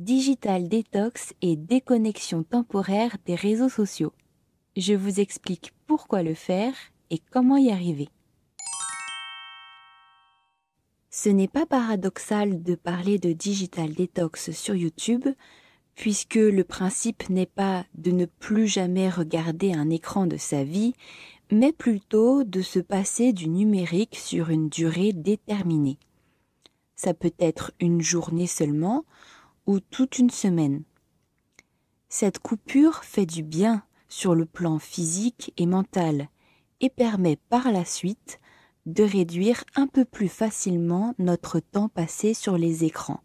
Digital Detox et déconnexion temporaire des réseaux sociaux. Je vous explique pourquoi le faire et comment y arriver. Ce n'est pas paradoxal de parler de digital detox sur YouTube, puisque le principe n'est pas de ne plus jamais regarder un écran de sa vie, mais plutôt de se passer du numérique sur une durée déterminée. Ça peut être une journée seulement, ou toute une semaine. Cette coupure fait du bien sur le plan physique et mental et permet par la suite de réduire un peu plus facilement notre temps passé sur les écrans.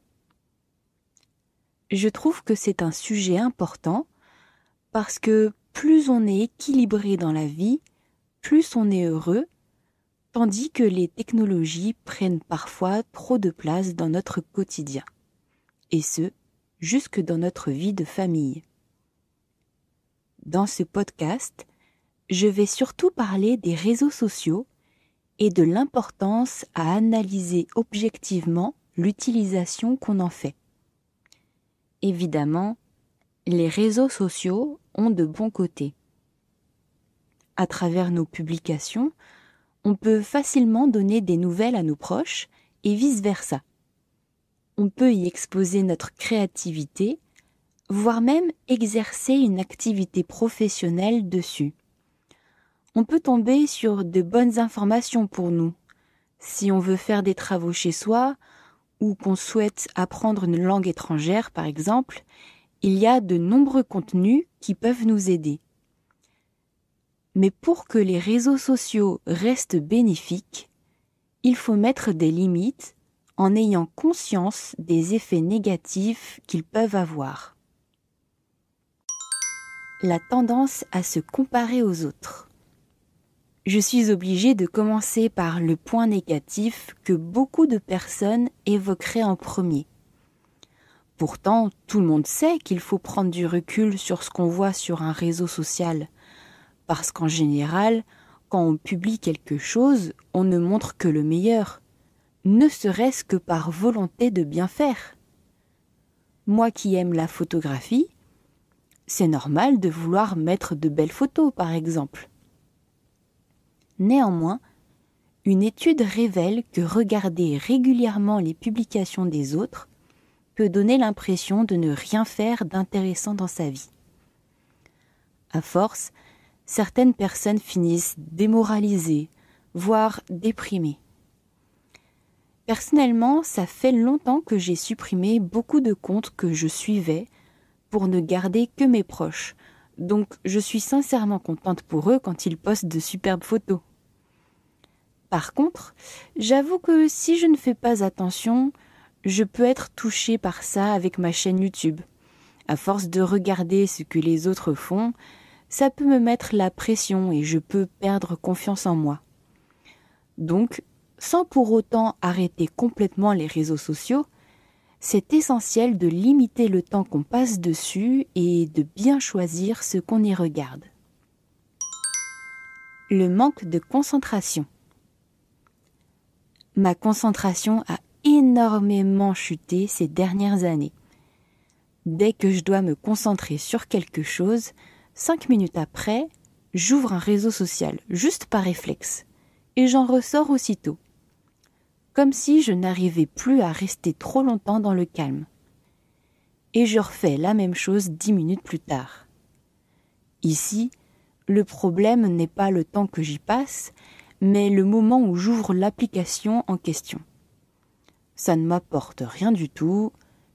Je trouve que c'est un sujet important parce que plus on est équilibré dans la vie, plus on est heureux, tandis que les technologies prennent parfois trop de place dans notre quotidien et ce, jusque dans notre vie de famille. Dans ce podcast, je vais surtout parler des réseaux sociaux et de l'importance à analyser objectivement l'utilisation qu'on en fait. Évidemment, les réseaux sociaux ont de bons côtés. À travers nos publications, on peut facilement donner des nouvelles à nos proches et vice-versa on peut y exposer notre créativité, voire même exercer une activité professionnelle dessus. On peut tomber sur de bonnes informations pour nous, si on veut faire des travaux chez soi, ou qu'on souhaite apprendre une langue étrangère par exemple, il y a de nombreux contenus qui peuvent nous aider. Mais pour que les réseaux sociaux restent bénéfiques, il faut mettre des limites en ayant conscience des effets négatifs qu'ils peuvent avoir. La tendance à se comparer aux autres. Je suis obligée de commencer par le point négatif que beaucoup de personnes évoqueraient en premier. Pourtant, tout le monde sait qu'il faut prendre du recul sur ce qu'on voit sur un réseau social, parce qu'en général, quand on publie quelque chose, on ne montre que le meilleur, ne serait-ce que par volonté de bien faire. Moi qui aime la photographie, c'est normal de vouloir mettre de belles photos, par exemple. Néanmoins, une étude révèle que regarder régulièrement les publications des autres peut donner l'impression de ne rien faire d'intéressant dans sa vie. À force, certaines personnes finissent démoralisées, voire déprimées. Personnellement, ça fait longtemps que j'ai supprimé beaucoup de comptes que je suivais pour ne garder que mes proches. Donc je suis sincèrement contente pour eux quand ils postent de superbes photos. Par contre, j'avoue que si je ne fais pas attention, je peux être touchée par ça avec ma chaîne YouTube. À force de regarder ce que les autres font, ça peut me mettre la pression et je peux perdre confiance en moi. Donc, sans pour autant arrêter complètement les réseaux sociaux, c'est essentiel de limiter le temps qu'on passe dessus et de bien choisir ce qu'on y regarde. Le manque de concentration. Ma concentration a énormément chuté ces dernières années. Dès que je dois me concentrer sur quelque chose, cinq minutes après, j'ouvre un réseau social, juste par réflexe, et j'en ressors aussitôt comme si je n'arrivais plus à rester trop longtemps dans le calme. Et je refais la même chose dix minutes plus tard. Ici, le problème n'est pas le temps que j'y passe, mais le moment où j'ouvre l'application en question. Ça ne m'apporte rien du tout,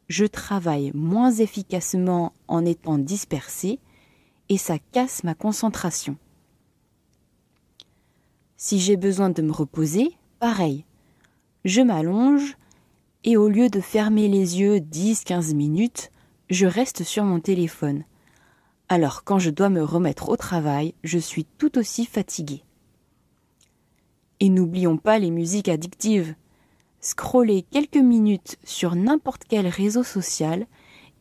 je travaille moins efficacement en étant dispersé, et ça casse ma concentration. Si j'ai besoin de me reposer, pareil, je m'allonge, et au lieu de fermer les yeux 10-15 minutes, je reste sur mon téléphone. Alors quand je dois me remettre au travail, je suis tout aussi fatiguée. Et n'oublions pas les musiques addictives. Scrollez quelques minutes sur n'importe quel réseau social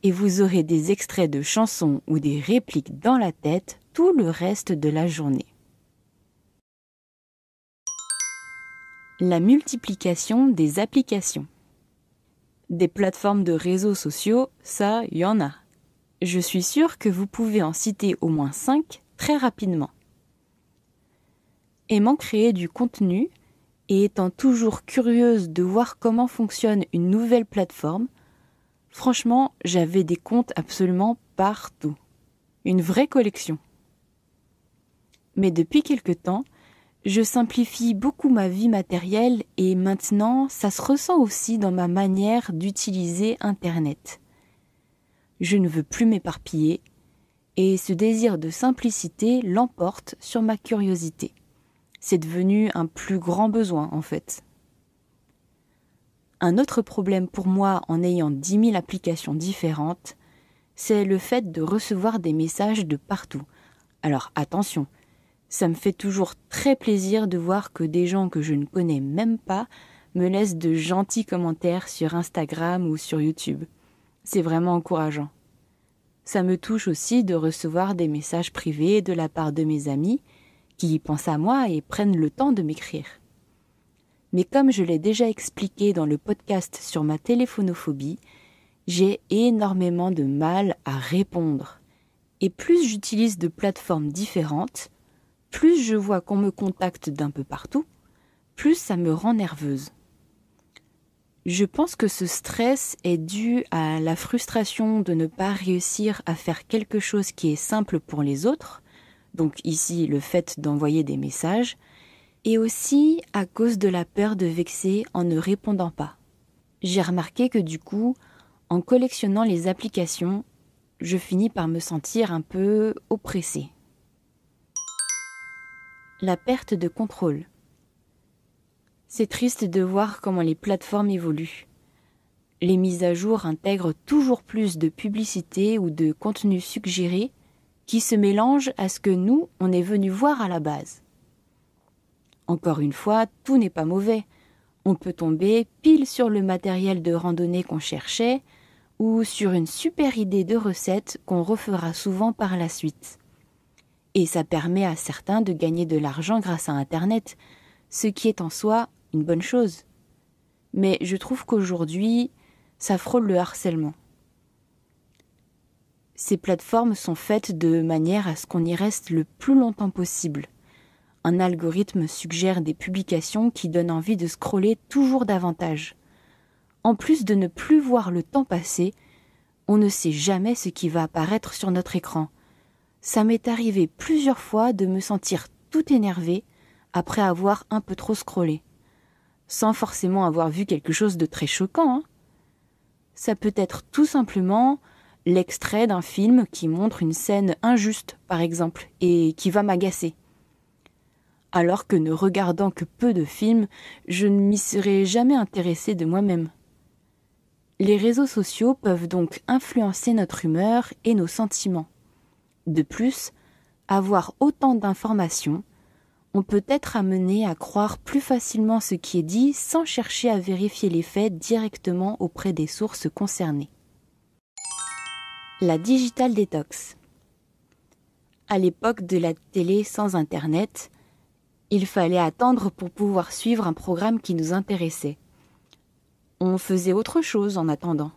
et vous aurez des extraits de chansons ou des répliques dans la tête tout le reste de la journée. la multiplication des applications. Des plateformes de réseaux sociaux, ça, y en a. Je suis sûre que vous pouvez en citer au moins 5 très rapidement. Aimant créer du contenu et étant toujours curieuse de voir comment fonctionne une nouvelle plateforme, franchement, j'avais des comptes absolument partout. Une vraie collection. Mais depuis quelque temps, je simplifie beaucoup ma vie matérielle et maintenant ça se ressent aussi dans ma manière d'utiliser Internet. Je ne veux plus m'éparpiller et ce désir de simplicité l'emporte sur ma curiosité. C'est devenu un plus grand besoin en fait. Un autre problème pour moi en ayant dix 000 applications différentes, c'est le fait de recevoir des messages de partout. Alors attention, ça me fait toujours très plaisir de voir que des gens que je ne connais même pas me laissent de gentils commentaires sur Instagram ou sur YouTube. C'est vraiment encourageant. Ça me touche aussi de recevoir des messages privés de la part de mes amis qui pensent à moi et prennent le temps de m'écrire. Mais comme je l'ai déjà expliqué dans le podcast sur ma téléphonophobie, j'ai énormément de mal à répondre. Et plus j'utilise de plateformes différentes, plus je vois qu'on me contacte d'un peu partout, plus ça me rend nerveuse. Je pense que ce stress est dû à la frustration de ne pas réussir à faire quelque chose qui est simple pour les autres, donc ici le fait d'envoyer des messages, et aussi à cause de la peur de vexer en ne répondant pas. J'ai remarqué que du coup, en collectionnant les applications, je finis par me sentir un peu oppressée la perte de contrôle. C'est triste de voir comment les plateformes évoluent. Les mises à jour intègrent toujours plus de publicités ou de contenus suggérés qui se mélangent à ce que nous, on est venu voir à la base. Encore une fois, tout n'est pas mauvais. On peut tomber pile sur le matériel de randonnée qu'on cherchait ou sur une super idée de recette qu'on refera souvent par la suite et ça permet à certains de gagner de l'argent grâce à Internet, ce qui est en soi une bonne chose. Mais je trouve qu'aujourd'hui, ça frôle le harcèlement. Ces plateformes sont faites de manière à ce qu'on y reste le plus longtemps possible. Un algorithme suggère des publications qui donnent envie de scroller toujours davantage. En plus de ne plus voir le temps passer, on ne sait jamais ce qui va apparaître sur notre écran ça m'est arrivé plusieurs fois de me sentir tout énervé après avoir un peu trop scrollé, sans forcément avoir vu quelque chose de très choquant. Hein. Ça peut être tout simplement l'extrait d'un film qui montre une scène injuste, par exemple, et qui va m'agacer. Alors que ne regardant que peu de films, je ne m'y serais jamais intéressée de moi-même. Les réseaux sociaux peuvent donc influencer notre humeur et nos sentiments. De plus, avoir autant d'informations, on peut être amené à croire plus facilement ce qui est dit sans chercher à vérifier les faits directement auprès des sources concernées. La digital detox. À l'époque de la télé sans Internet, il fallait attendre pour pouvoir suivre un programme qui nous intéressait. On faisait autre chose en attendant.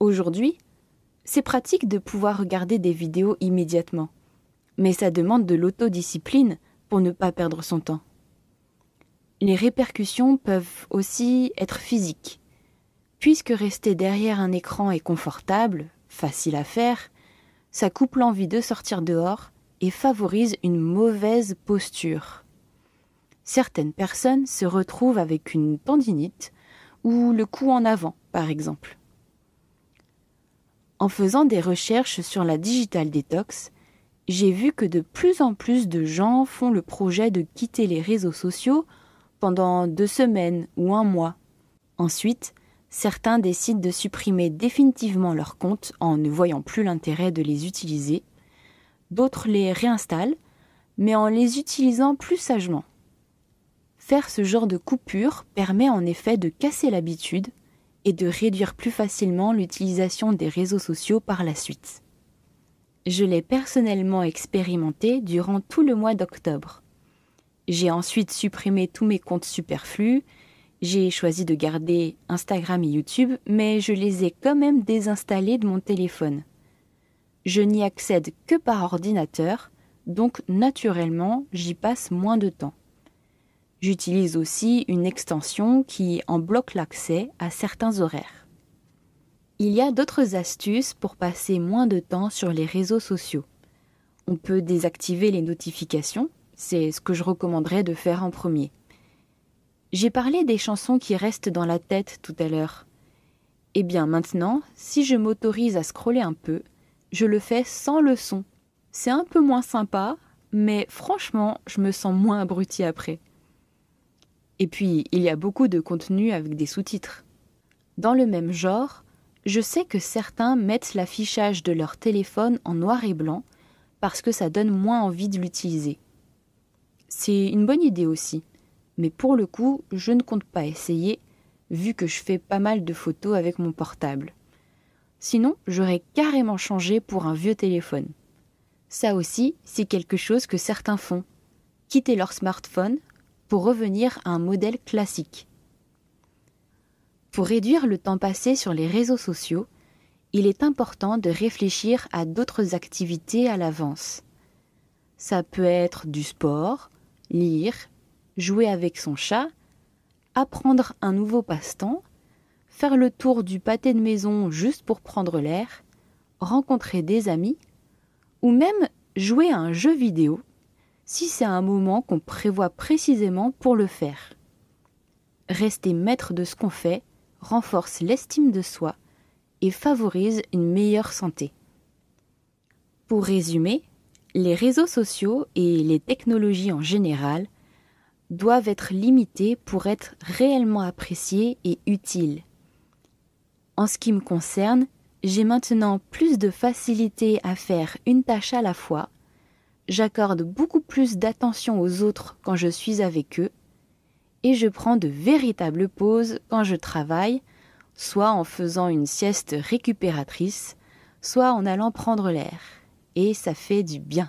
Aujourd'hui, c'est pratique de pouvoir regarder des vidéos immédiatement, mais ça demande de l'autodiscipline pour ne pas perdre son temps. Les répercussions peuvent aussi être physiques. Puisque rester derrière un écran est confortable, facile à faire, ça coupe l'envie de sortir dehors et favorise une mauvaise posture. Certaines personnes se retrouvent avec une pendinite ou le cou en avant, par exemple. En faisant des recherches sur la digital detox, j'ai vu que de plus en plus de gens font le projet de quitter les réseaux sociaux pendant deux semaines ou un mois. Ensuite, certains décident de supprimer définitivement leurs comptes en ne voyant plus l'intérêt de les utiliser, d'autres les réinstallent, mais en les utilisant plus sagement. Faire ce genre de coupure permet en effet de casser l'habitude et de réduire plus facilement l'utilisation des réseaux sociaux par la suite. Je l'ai personnellement expérimenté durant tout le mois d'octobre. J'ai ensuite supprimé tous mes comptes superflus, j'ai choisi de garder Instagram et YouTube, mais je les ai quand même désinstallés de mon téléphone. Je n'y accède que par ordinateur, donc naturellement j'y passe moins de temps. J'utilise aussi une extension qui en bloque l'accès à certains horaires. Il y a d'autres astuces pour passer moins de temps sur les réseaux sociaux. On peut désactiver les notifications, c'est ce que je recommanderais de faire en premier. J'ai parlé des chansons qui restent dans la tête tout à l'heure. Eh bien maintenant, si je m'autorise à scroller un peu, je le fais sans le son. C'est un peu moins sympa, mais franchement, je me sens moins abruti après. Et puis, il y a beaucoup de contenu avec des sous-titres. Dans le même genre, je sais que certains mettent l'affichage de leur téléphone en noir et blanc parce que ça donne moins envie de l'utiliser. C'est une bonne idée aussi, mais pour le coup, je ne compte pas essayer vu que je fais pas mal de photos avec mon portable. Sinon, j'aurais carrément changé pour un vieux téléphone. Ça aussi, c'est quelque chose que certains font. Quitter leur smartphone pour revenir à un modèle classique. Pour réduire le temps passé sur les réseaux sociaux, il est important de réfléchir à d'autres activités à l'avance. Ça peut être du sport, lire, jouer avec son chat, apprendre un nouveau passe-temps, faire le tour du pâté de maison juste pour prendre l'air, rencontrer des amis, ou même jouer à un jeu vidéo si c'est un moment qu'on prévoit précisément pour le faire. Rester maître de ce qu'on fait renforce l'estime de soi et favorise une meilleure santé. Pour résumer, les réseaux sociaux et les technologies en général doivent être limités pour être réellement appréciés et utiles. En ce qui me concerne, j'ai maintenant plus de facilité à faire une tâche à la fois j'accorde beaucoup plus d'attention aux autres quand je suis avec eux, et je prends de véritables pauses quand je travaille, soit en faisant une sieste récupératrice, soit en allant prendre l'air, et ça fait du bien.